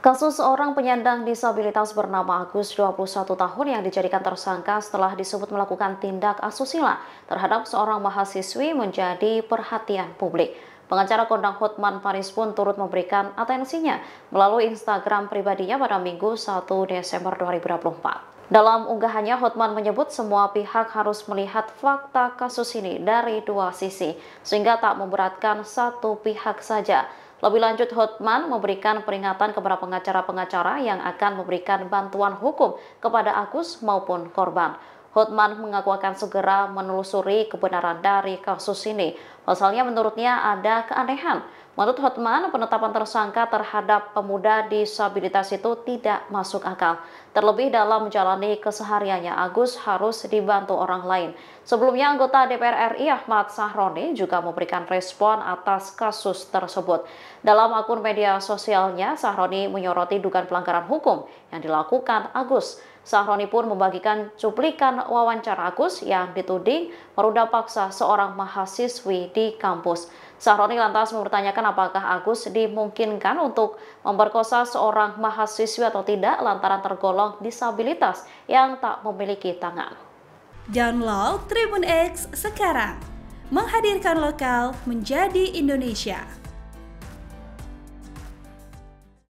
Kasus seorang penyandang disabilitas bernama Agus 21 tahun yang dijadikan tersangka setelah disebut melakukan tindak asusila terhadap seorang mahasiswi menjadi perhatian publik. Pengacara kondang Hotman Paris pun turut memberikan atensinya melalui Instagram pribadinya pada Minggu 1 Desember 2024. Dalam unggahannya, Hotman menyebut semua pihak harus melihat fakta kasus ini dari dua sisi, sehingga tak memberatkan satu pihak saja. Lebih lanjut, Hotman memberikan peringatan kepada pengacara-pengacara yang akan memberikan bantuan hukum kepada Agus maupun korban. Hotman mengaku akan segera menelusuri kebenaran dari kasus ini. Pasalnya menurutnya ada keanehan. Menurut Hotman, penetapan tersangka terhadap pemuda disabilitas itu tidak masuk akal. Terlebih dalam menjalani kesehariannya, Agus harus dibantu orang lain. Sebelumnya, anggota DPR RI Ahmad Sahroni juga memberikan respon atas kasus tersebut. Dalam akun media sosialnya, Sahroni menyoroti dugaan pelanggaran hukum yang dilakukan Agus. Sahroni pun membagikan cuplikan wawancara Agus yang dituding meruda paksa seorang mahasiswi di di kampus. Sahroni lantas mempertanyakan apakah Agus dimungkinkan untuk memperkosa seorang mahasiswi atau tidak lantaran tergolong disabilitas yang tak memiliki tangan. Download Tribun X sekarang, menghadirkan lokal menjadi Indonesia.